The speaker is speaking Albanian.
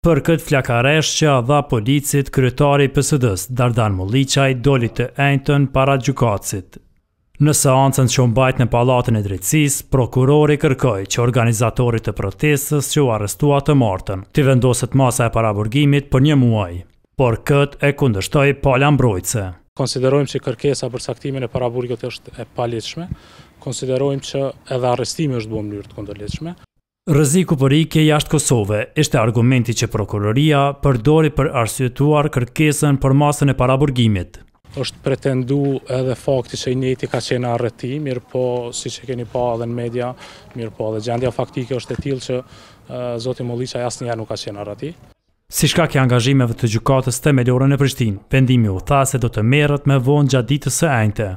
Për këtë flakaresh që a dha policit, kryetari PSD-s Dardan Mulliqaj doli të ejnëtën para gjukacit. Në seancën që mbajt në palatën e drejtsis, prokurori kërkoj që organizatorit të protestës që u arrestua të martën, të vendoset masa e paraburgimit për një muaj. Por këtë e kundështoj pala mbrojtëse. Konsiderojmë që kërkesa për saktimin e paraburgjot është e palitshme, konsiderojmë që edhe arrestimi është bua mënyrë të kondërleqme. Rëziku për ike jashtë Kosove ishte argumenti që prokuroria përdori për arsituar kërkesën për masën e paraburgimit. është pretendu edhe fakti që i njeti ka qenë arreti, mirë po si që keni pa edhe në media, mirë po edhe gjendja faktike është e tilë që Zotin Molica jasë njerë nuk ka qenë arreti. Si shka kja angazhimeve të gjukatës të meliore në Prishtin, vendimi u tha se do të merët me vonë gjaditës e ajnëte.